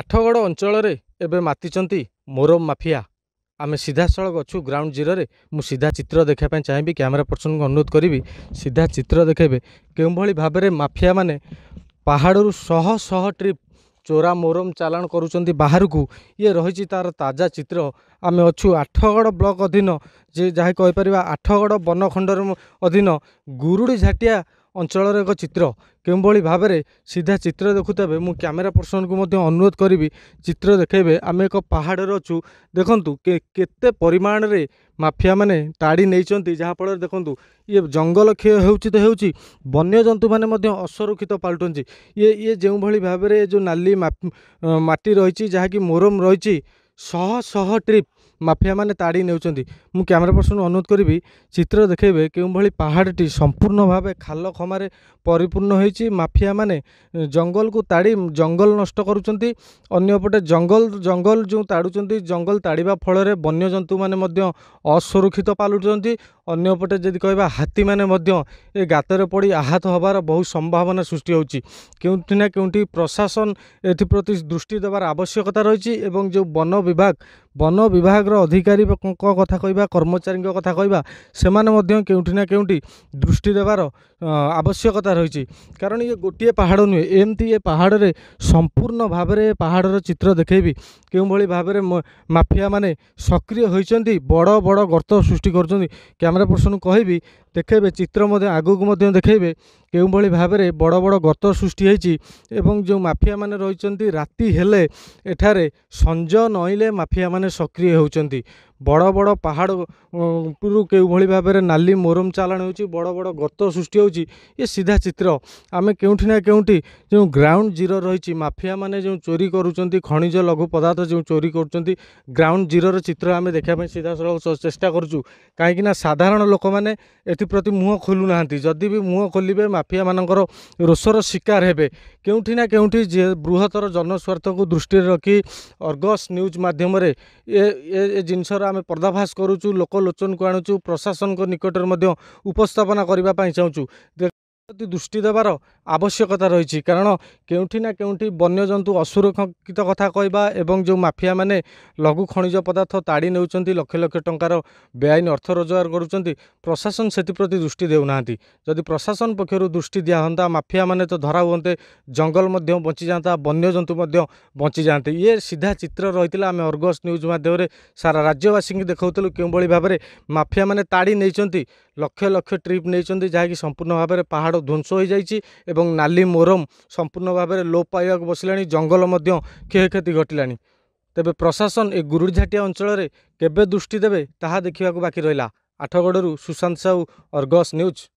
ଆଠଗଡ଼ ଅଞ୍ଚଳରେ ଏବେ ମାତିଛନ୍ତି ମୋରମ ମାଫିଆ ଆମେ ସିଧାସଳଖ ଅଛୁ ଗ୍ରାଉଣ୍ଡ ଜିରୋରେ ମୁଁ ସିଧା ଚିତ୍ର ଦେଖିବା ପାଇଁ ଚାହିଁବି କ୍ୟାମେରା ପର୍ସନ୍କୁ ଅନୁରୋଧ କରିବି ସିଧା ଚିତ୍ର ଦେଖାଇବେ କେଉଁଭଳି ଭାବରେ ମାଫିଆମାନେ ପାହାଡ଼ରୁ ଶହ ଶହ ଟ୍ରିପ୍ ଚୋରା ମୋରମ ଚାଲାଣ କରୁଛନ୍ତି ବାହାରକୁ ଇଏ ରହିଛି ତା'ର ତାଜା ଚିତ୍ର ଆମେ ଅଛୁ ଆଠଗଡ଼ ବ୍ଲକ ଅଧୀନ ଯେ ଯାହା କହିପାରିବା ଆଠଗଡ଼ ବନଖଣ୍ଡର ଅଧୀନ ଗୁରୁଡ଼ି ଝାଟିଆ ଅଞ୍ଚଳର ଏକ ଚିତ୍ର କେଉଁଭଳି ଭାବରେ ସିଧା ଚିତ୍ର ଦେଖୁଥିବେ ମୁଁ କ୍ୟାମେରା ପର୍ସନକୁ ମଧ୍ୟ ଅନୁରୋଧ କରିବି ଚିତ୍ର ଦେଖେଇବେ ଆମେ ଏକ ପାହାଡ଼ରେ ଅଛୁ ଦେଖନ୍ତୁ କେତେ ପରିମାଣରେ ମାଫିଆମାନେ ତାଡ଼ି ନେଇଛନ୍ତି ଯାହାଫଳରେ ଦେଖନ୍ତୁ ଇଏ ଜଙ୍ଗଲ କ୍ଷୟ ହେଉଛି ତ ହେଉଛି ବନ୍ୟଜନ୍ତୁମାନେ ମଧ୍ୟ ଅସୁରକ୍ଷିତ ପାଲଟୁଛନ୍ତି ଇଏ ଇଏ ଯେଉଁଭଳି ଭାବରେ ଏ ଯେଉଁ ନାଲି ମାଟି ରହିଛି ଯାହାକି ମୋରମ ରହିଛି ଶହ ଶହ ଟ୍ରିପ୍ ମାଫିଆମାନେ ତାଡ଼ି ନେଉଛନ୍ତି ମୁଁ କ୍ୟାମେରା ପର୍ସନକୁ ଅନୁରୋଧ କରିବି ଚିତ୍ର ଦେଖାଇବେ କେଉଁଭଳି ପାହାଡ଼ଟି ସମ୍ପୂର୍ଣ୍ଣ ଭାବେ ଖାଲ ଖମାରେ ପରିପୂର୍ଣ୍ଣ ହୋଇଛି ମାଫିଆମାନେ ଜଙ୍ଗଲକୁ ତାଡ଼ି ଜଙ୍ଗଲ ନଷ୍ଟ କରୁଛନ୍ତି ଅନ୍ୟପଟେ ଜଙ୍ଗଲ ଜଙ୍ଗଲ ଯେଉଁ ତାଡ଼ୁଛନ୍ତି ଜଙ୍ଗଲ ତାଡ଼ିବା ଫଳରେ ବନ୍ୟଜନ୍ତୁମାନେ ମଧ୍ୟ ଅସୁରକ୍ଷିତ ପାଲୁଛନ୍ତି ଅନ୍ୟପଟେ ଯଦି କହିବା ହାତୀମାନେ ମଧ୍ୟ ଏ ଗାତରେ ପଡ଼ି ଆହତ ହେବାର ବହୁ ସମ୍ଭାବନା ସୃଷ୍ଟି ହେଉଛି କେଉଁଠି ନା କେଉଁଠି ପ୍ରଶାସନ ଏଥିପ୍ରତି ଦୃଷ୍ଟି ଦେବାର ଆବଶ୍ୟକତା ରହିଛି ଏବଂ ଯେଉଁ ବନ ବିଭାଗ ବନ ବିଭାଗର ଅଧିକାରୀଙ୍କ କଥା କହିବା କର୍ମଚାରୀଙ୍କ କଥା କହିବା ସେମାନେ ମଧ୍ୟ କେଉଁଠି ନା କେଉଁଠି ଦୃଷ୍ଟି ଦେବାର ଆବଶ୍ୟକତା ରହିଛି କାରଣ ଇଏ ଗୋଟିଏ ପାହାଡ଼ ନୁହେଁ ଏମିତି ଏ ପାହାଡ଼ରେ ସମ୍ପୂର୍ଣ୍ଣ ଭାବରେ ଏ ପାହାଡ଼ର ଚିତ୍ର ଦେଖେଇବି କେଉଁଭଳି ଭାବରେ ମାଫିଆମାନେ ସକ୍ରିୟ ହୋଇଛନ୍ତି ବଡ଼ ବଡ଼ ଗର୍ତ୍ତ ସୃଷ୍ଟି କରୁଛନ୍ତି କ୍ୟାମେରା ପର୍ସନ୍କୁ କହିବି ଦେଖେଇବେ ଚିତ୍ର ମଧ୍ୟ ଆଗକୁ ମଧ୍ୟ ଦେଖେଇବେ କେଉଁଭଳି ଭାବରେ ବଡ଼ ବଡ଼ ଗତ ସୃଷ୍ଟି ହେଇଛି ଏବଂ ଯେଉଁ ମାଫିଆମାନେ ରହିଛନ୍ତି ରାତି ହେଲେ ଏଠାରେ ସଞ୍ଜ ନଇଁଲେ ମାଫିଆମାନେ ସକ୍ରିୟ ହେଉଛନ୍ତି ବଡ଼ ବଡ଼ ପାହାଡ଼ରୁ କେଉଁଭଳି ଭାବରେ ନାଲି ମୋରମ ଚାଲାଣ ହେଉଛି ବଡ଼ ବଡ଼ ଗତ ସୃଷ୍ଟି ହେଉଛି ଏ ସିଧା ଚିତ୍ର ଆମେ କେଉଁଠି ନା କେଉଁଠି ଯେଉଁ ଗ୍ରାଉଣ୍ଡ ଜିରୋ ରହିଛି ମାଫିଆମାନେ ଯେଉଁ ଚୋରି କରୁଛନ୍ତି ଖଣିଜ ଲଘୁ ପଦାର୍ଥ ଯେଉଁ ଚୋରି କରୁଛନ୍ତି ଗ୍ରାଉଣ୍ଡ ଜିରୋର ଚିତ୍ର ଆମେ ଦେଖିବା ପାଇଁ ସିଧାସଳଖ ଚେଷ୍ଟା କରୁଛୁ କାହିଁକିନା ସାଧାରଣ ଲୋକମାନେ ଏଥିପ୍ରତି ମୁହଁ ଖୋଲୁନାହାନ୍ତି ଯଦି ବି ମୁହଁ ଖୋଲିବେ ମାଫିଆମାନଙ୍କର ରୋଷର ଶିକାର ହେବେ କେଉଁଠି ନା କେଉଁଠି ବୃହତ୍ତର ଜନସ୍ୱାର୍ଥକୁ ଦୃଷ୍ଟିରେ ରଖି ଅର୍ଗସ୍ ନ୍ୟୁଜ୍ ମାଧ୍ୟମରେ ଏ ଏ ଜିନିଷର ଆମେ ପର୍ଦ୍ଦାଭାସ କରୁଛୁ ଲୋକଲୋଚନକୁ ଆଣୁଛୁ ପ୍ରଶାସନଙ୍କ ନିକଟରେ ମଧ୍ୟ ଉପସ୍ଥାପନା କରିବା ପାଇଁ ଚାହୁଁଛୁ ପ୍ରତି ଦୃଷ୍ଟି ଦେବାର ଆବଶ୍ୟକତା ରହିଛି କାରଣ କେଉଁଠି ନା କେଉଁଠି ବନ୍ୟଜନ୍ତୁ ଅସୁରକ୍ଷିତ କଥା କହିବା ଏବଂ ଯେଉଁ ମାଫିଆମାନେ ଲଘୁ ଖଣିଜ ପଦାର୍ଥ ତାଡ଼ି ନେଉଛନ୍ତି ଲକ୍ଷ ଲକ୍ଷ ଟଙ୍କାର ବେଆଇନ ଅର୍ଥ ରୋଜଗାର କରୁଛନ୍ତି ପ୍ରଶାସନ ସେଥିପ୍ରତି ଦୃଷ୍ଟି ଦେଉନାହାନ୍ତି ଯଦି ପ୍ରଶାସନ ପକ୍ଷରୁ ଦୃଷ୍ଟି ଦିଆହୁଅନ୍ତା ମାଫିଆମାନେ ତ ଧରା ହୁଅନ୍ତେ ଜଙ୍ଗଲ ମଧ୍ୟ ବଞ୍ଚିଯାଆନ୍ତା ବନ୍ୟଜନ୍ତୁ ମଧ୍ୟ ବଞ୍ଚିଯାଆନ୍ତେ ଇଏ ସିଧା ଚିତ୍ର ରହିଥିଲା ଆମେ ଅର୍ଗସ୍ ନ୍ୟୁଜ୍ ମାଧ୍ୟମରେ ସାରା ରାଜ୍ୟବାସୀଙ୍କୁ ଦେଖାଉଥିଲୁ କେଉଁଭଳି ଭାବରେ ମାଫିଆମାନେ ତାଡ଼ି ନେଇଛନ୍ତି ଲକ୍ଷ ଲକ୍ଷ ଟ୍ରିପ୍ ନେଇଛନ୍ତି ଯାହାକି ସମ୍ପୂର୍ଣ୍ଣ ଭାବରେ ପାହାଡ଼ ଧ୍ୱଂସ ହୋଇଯାଇଛି ଏବଂ ନାଲି ମୋରମ ସମ୍ପୂର୍ଣ୍ଣ ଭାବରେ ଲୋପ ପାଇବାକୁ ବସିଲାଣି ଜଙ୍ଗଲ ମଧ୍ୟ କ୍ଷୟକ୍ଷତି ଘଟିଲାଣି ତେବେ ପ୍ରଶାସନ ଏ ଗୁରୁଝାଟିଆ ଅଞ୍ଚଳରେ କେବେ ଦୃଷ୍ଟି ଦେବେ ତାହା ଦେଖିବାକୁ ବାକି ରହିଲା ଆଠଗଡ଼ରୁ ସୁଶାନ୍ତ ସାହୁ ଅର୍ଗସ୍ ନ୍ୟୁଜ୍